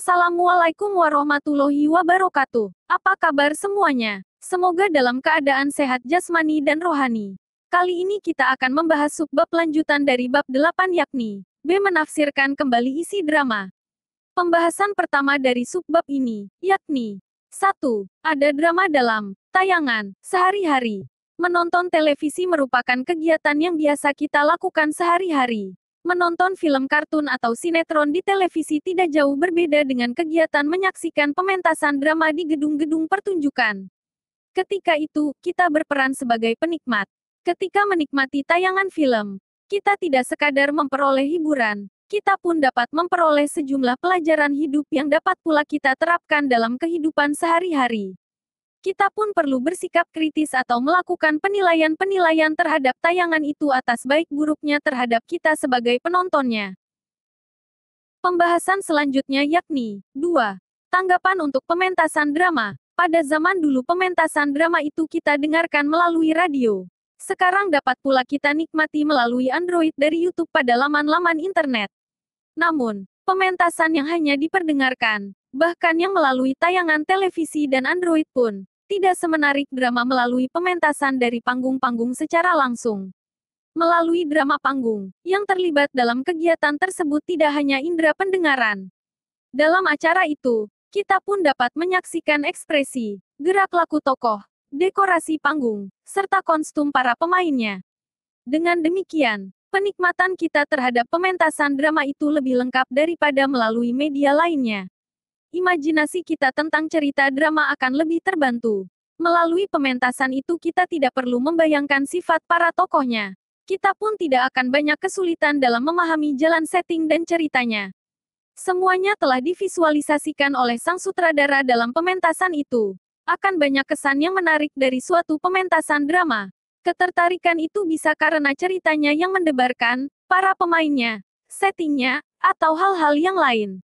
Assalamualaikum warahmatullahi wabarakatuh. Apa kabar semuanya? Semoga dalam keadaan sehat jasmani dan rohani. Kali ini kita akan membahas subbab lanjutan dari bab 8 yakni B menafsirkan kembali isi drama. Pembahasan pertama dari subbab ini yakni 1. Ada drama dalam tayangan sehari-hari. Menonton televisi merupakan kegiatan yang biasa kita lakukan sehari-hari. Menonton film kartun atau sinetron di televisi tidak jauh berbeda dengan kegiatan menyaksikan pementasan drama di gedung-gedung pertunjukan. Ketika itu, kita berperan sebagai penikmat. Ketika menikmati tayangan film, kita tidak sekadar memperoleh hiburan, kita pun dapat memperoleh sejumlah pelajaran hidup yang dapat pula kita terapkan dalam kehidupan sehari-hari kita pun perlu bersikap kritis atau melakukan penilaian-penilaian terhadap tayangan itu atas baik buruknya terhadap kita sebagai penontonnya. Pembahasan selanjutnya yakni 2. Tanggapan untuk pementasan drama. Pada zaman dulu pementasan drama itu kita dengarkan melalui radio. Sekarang dapat pula kita nikmati melalui Android dari YouTube pada laman-laman internet. Namun, pementasan yang hanya diperdengarkan, bahkan yang melalui tayangan televisi dan Android pun, tidak semenarik drama melalui pementasan dari panggung-panggung secara langsung. Melalui drama panggung, yang terlibat dalam kegiatan tersebut tidak hanya indera pendengaran. Dalam acara itu, kita pun dapat menyaksikan ekspresi, gerak laku tokoh, dekorasi panggung, serta kostum para pemainnya. Dengan demikian, penikmatan kita terhadap pementasan drama itu lebih lengkap daripada melalui media lainnya imajinasi kita tentang cerita drama akan lebih terbantu. Melalui pementasan itu kita tidak perlu membayangkan sifat para tokohnya. Kita pun tidak akan banyak kesulitan dalam memahami jalan setting dan ceritanya. Semuanya telah divisualisasikan oleh sang sutradara dalam pementasan itu. Akan banyak kesan yang menarik dari suatu pementasan drama. Ketertarikan itu bisa karena ceritanya yang mendebarkan, para pemainnya, settingnya, atau hal-hal yang lain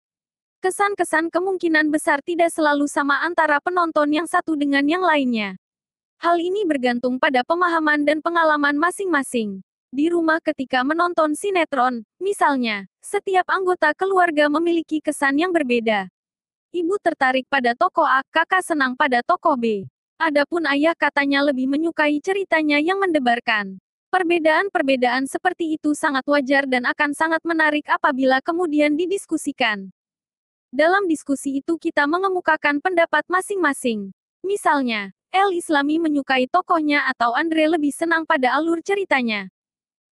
kesan-kesan kemungkinan besar tidak selalu sama antara penonton yang satu dengan yang lainnya. Hal ini bergantung pada pemahaman dan pengalaman masing-masing. Di rumah ketika menonton sinetron, misalnya, setiap anggota keluarga memiliki kesan yang berbeda. Ibu tertarik pada tokoh A, kakak senang pada tokoh B. Adapun ayah katanya lebih menyukai ceritanya yang mendebarkan. Perbedaan-perbedaan seperti itu sangat wajar dan akan sangat menarik apabila kemudian didiskusikan. Dalam diskusi itu kita mengemukakan pendapat masing-masing. Misalnya, El Islami menyukai tokohnya atau Andre lebih senang pada alur ceritanya.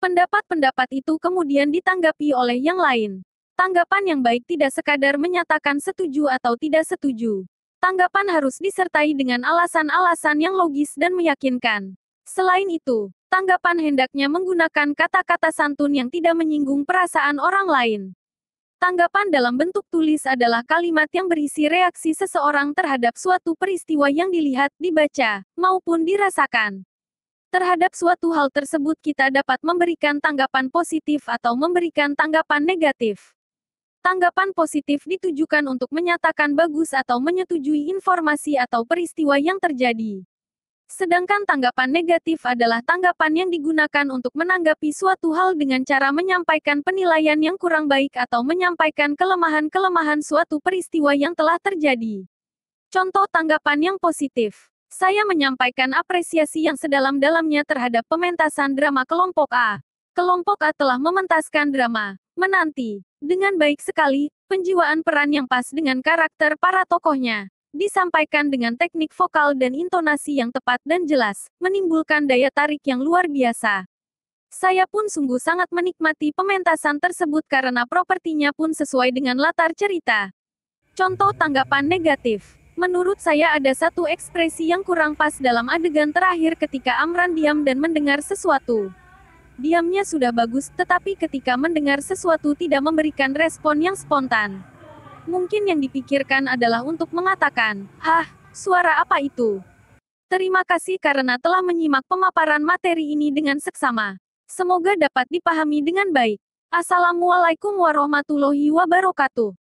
Pendapat-pendapat itu kemudian ditanggapi oleh yang lain. Tanggapan yang baik tidak sekadar menyatakan setuju atau tidak setuju. Tanggapan harus disertai dengan alasan-alasan yang logis dan meyakinkan. Selain itu, tanggapan hendaknya menggunakan kata-kata santun yang tidak menyinggung perasaan orang lain. Tanggapan dalam bentuk tulis adalah kalimat yang berisi reaksi seseorang terhadap suatu peristiwa yang dilihat, dibaca, maupun dirasakan. Terhadap suatu hal tersebut kita dapat memberikan tanggapan positif atau memberikan tanggapan negatif. Tanggapan positif ditujukan untuk menyatakan bagus atau menyetujui informasi atau peristiwa yang terjadi. Sedangkan tanggapan negatif adalah tanggapan yang digunakan untuk menanggapi suatu hal dengan cara menyampaikan penilaian yang kurang baik atau menyampaikan kelemahan-kelemahan suatu peristiwa yang telah terjadi. Contoh tanggapan yang positif. Saya menyampaikan apresiasi yang sedalam-dalamnya terhadap pementasan drama kelompok A. Kelompok A telah mementaskan drama Menanti dengan baik sekali, penjiwaan peran yang pas dengan karakter para tokohnya disampaikan dengan teknik vokal dan intonasi yang tepat dan jelas, menimbulkan daya tarik yang luar biasa. Saya pun sungguh sangat menikmati pementasan tersebut karena propertinya pun sesuai dengan latar cerita. Contoh tanggapan negatif. Menurut saya ada satu ekspresi yang kurang pas dalam adegan terakhir ketika Amran diam dan mendengar sesuatu. Diamnya sudah bagus, tetapi ketika mendengar sesuatu tidak memberikan respon yang spontan. Mungkin yang dipikirkan adalah untuk mengatakan, Hah, suara apa itu? Terima kasih karena telah menyimak pemaparan materi ini dengan seksama. Semoga dapat dipahami dengan baik. Assalamualaikum warahmatullahi wabarakatuh.